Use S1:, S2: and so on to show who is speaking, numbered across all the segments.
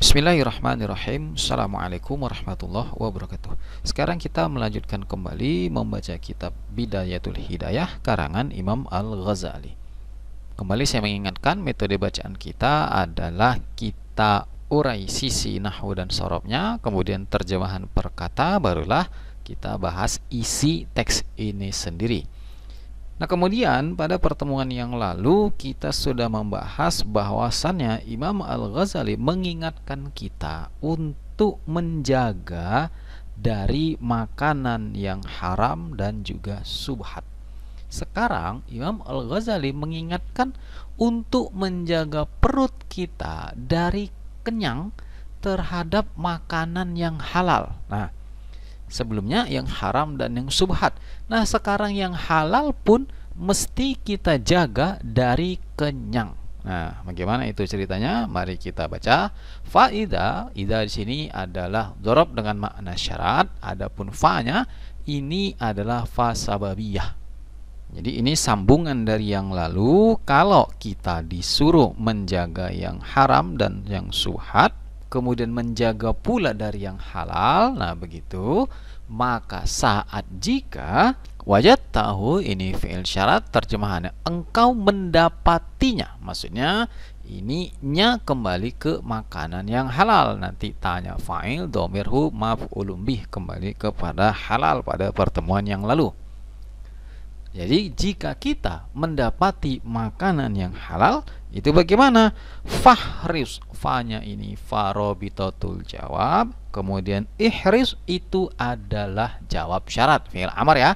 S1: Bismillahirrahmanirrahim Assalamualaikum warahmatullahi wabarakatuh Sekarang kita melanjutkan kembali Membaca kitab Bidayatul Hidayah Karangan Imam Al-Ghazali Kembali saya mengingatkan Metode bacaan kita adalah Kita urai sisi nahwu dan sorobnya Kemudian terjemahan perkata, Barulah kita bahas isi teks ini sendiri Nah, kemudian pada pertemuan yang lalu kita sudah membahas bahwasannya Imam Al-Ghazali mengingatkan kita untuk menjaga dari makanan yang haram dan juga subhat. Sekarang Imam Al-Ghazali mengingatkan untuk menjaga perut kita dari kenyang terhadap makanan yang halal. Nah, sebelumnya yang haram dan yang subhat. Nah, sekarang yang halal pun mesti kita jaga dari kenyang. Nah, bagaimana itu ceritanya? Mari kita baca. Faida, ida di sini adalah dorob dengan makna syarat, adapun fa-nya ini adalah fa sababiyah. Jadi ini sambungan dari yang lalu kalau kita disuruh menjaga yang haram dan yang suhat kemudian menjaga pula dari yang halal nah begitu maka saat jika wajah tahu ini fi'il syarat terjemahannya engkau mendapatinya maksudnya ini nya kembali ke makanan yang halal nanti tanya fa'il domirhu maf'ulum bih kembali kepada halal pada pertemuan yang lalu jadi jika kita mendapati makanan yang halal itu bagaimana? Fahris fanya ini farobitotul jawab kemudian ihris itu adalah jawab syarat fi'il amar ya.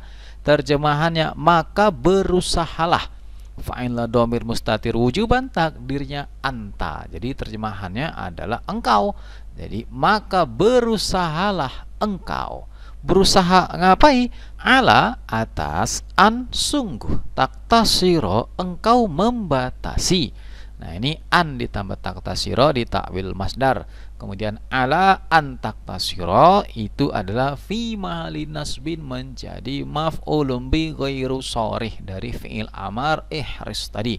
S1: Terjemahannya maka berusahalah fa'inla domir mustatir wujuban takdirnya anta jadi terjemahannya adalah engkau jadi maka berusahalah engkau berusaha ngapai ala atas an sungguh taktasiro engkau membatasi nah ini an ditambah taktasiro di takwil masdar kemudian ala an taktasiro itu adalah fi mahali bin menjadi maf'ulun bi ghairu sorih dari fi'il amar ihris tadi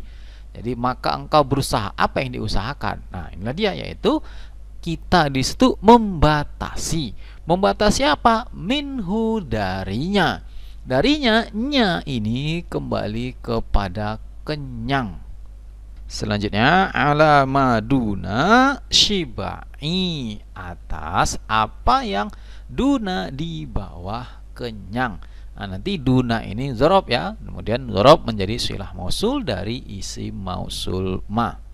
S1: jadi maka engkau berusaha apa yang diusahakan nah inilah dia yaitu kita di situ membatasi. Membatasi apa? Minhu darinya. Darinya nya ini kembali kepada kenyang. Selanjutnya ala maduna shibai atas apa yang duna di bawah kenyang. Nah, nanti duna ini zorob ya. Kemudian zorob menjadi silah mausul dari isi mausul ma.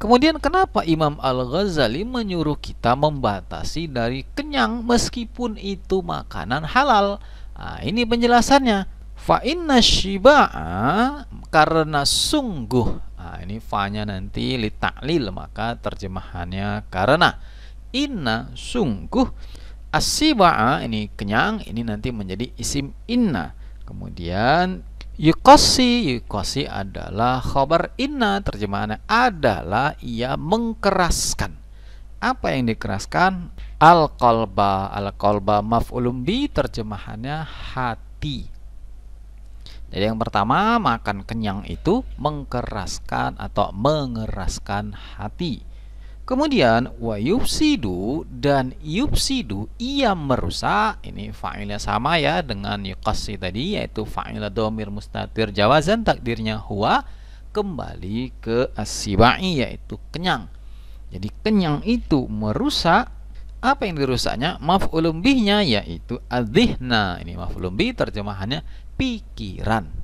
S1: Kemudian kenapa Imam Al-Ghazali menyuruh kita membatasi dari kenyang meskipun itu makanan halal? Nah, ini penjelasannya. Fa inna shiba'a karena sungguh. Nah, ini fa-nya nanti li ta'lil maka terjemahannya karena inna sungguh asiba'a ini kenyang ini nanti menjadi isim inna. Kemudian Yukosi, yukosi adalah khobar inna, terjemahannya adalah ia mengkeraskan. Apa yang dikeraskan? Al-kolba, al-kolba maf'ulum bi, terjemahannya hati. Jadi yang pertama, makan kenyang itu mengkeraskan atau mengeraskan hati. Kemudian wa yufsidu dan yufsidu ia merusak ini fa'ilnya sama ya dengan yuqassi tadi yaitu fa'il domir mustatir jawazan takdirnya huwa kembali ke asibai yaitu kenyang. Jadi kenyang itu merusak apa yang dirusaknya maf'ulun bihnya yaitu adzihna. ini maf'ulun bih terjemahannya pikiran.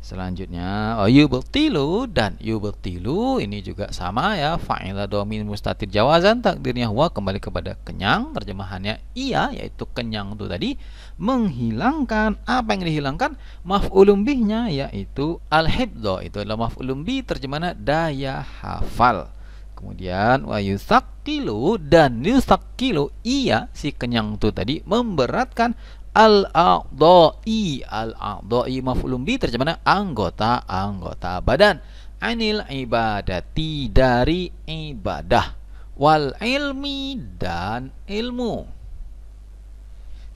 S1: Selanjutnya oh, bertilu dan bertilu ini juga sama ya fa'ila domin mustatir jawazan takdirnya huwa kembali kepada kenyang terjemahannya iya yaitu kenyang itu tadi menghilangkan apa yang dihilangkan maf'ulum bihnya yaitu al-hibdo itu adalah maf'ulum bih terjemahnya daya hafal. Kemudian wa yusakilu dan yusakilu iya si kenyang itu tadi memberatkan al-a'dha'i al-a'dha'i maf'ulun bi terjemahnya anggota anggota badan anil ibadati dari ibadah wal ilmi dan ilmu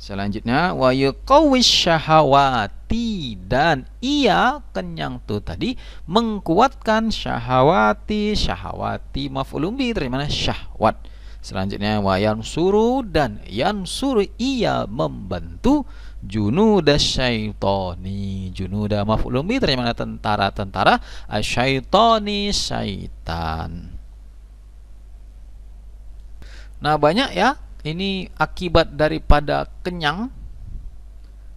S1: selanjutnya wa yuqawwis syahawati dan ia kenyang tuh tadi mengkuatkan syahawati syahawati maf'ulun bi terjemahannya syahwat Selanjutnya wa yansuru dan yansuru ia membantu junuda syaitoni junuda maf'ulun bi terjemahan tentara-tentara asyaitani syaitan. Nah, banyak ya ini akibat daripada kenyang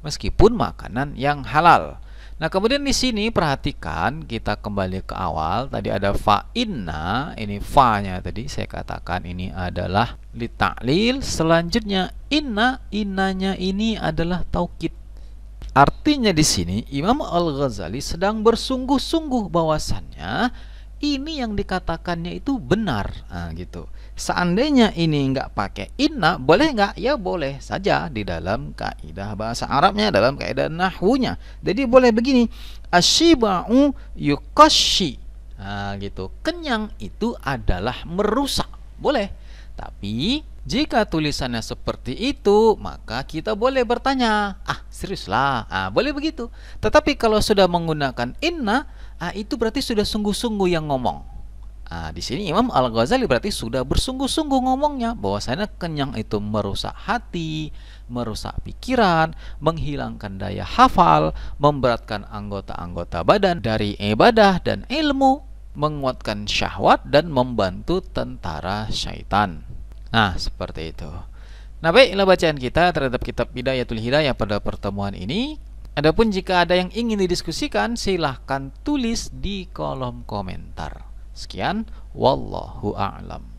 S1: meskipun makanan yang halal. Nah, kemudian di sini perhatikan kita kembali ke awal. Tadi ada fa inna ini fa-nya tadi saya katakan ini adalah litaklil. Selanjutnya inna, inanya ini adalah taukid. Artinya di sini Imam Al-Ghazali sedang bersungguh-sungguh bahwasannya ini yang dikatakannya itu benar, nah, gitu seandainya ini nggak pakai inna boleh nggak ya boleh saja di dalam kaidah bahasa Arabnya dalam kaidah nahwunya jadi boleh begini asyiba'u yukashi nah, gitu kenyang itu adalah merusak boleh tapi jika tulisannya seperti itu, maka kita boleh bertanya, "Ah, seriuslah, ah, boleh begitu." Tetapi kalau sudah menggunakan "inna", ah, itu berarti sudah sungguh-sungguh yang ngomong. Nah, di sini Imam Al Ghazali berarti sudah bersungguh-sungguh ngomongnya bahwasanya kenyang itu merusak hati, merusak pikiran, menghilangkan daya hafal, memberatkan anggota-anggota badan dari ibadah dan ilmu, menguatkan syahwat dan membantu tentara syaitan. Nah, seperti itu. Nah, baiklah bacaan kita terhadap kitab Bidayatul Hidayah pada pertemuan ini. Adapun jika ada yang ingin didiskusikan, silahkan tulis di kolom komentar. Sekian wallahu a'lam.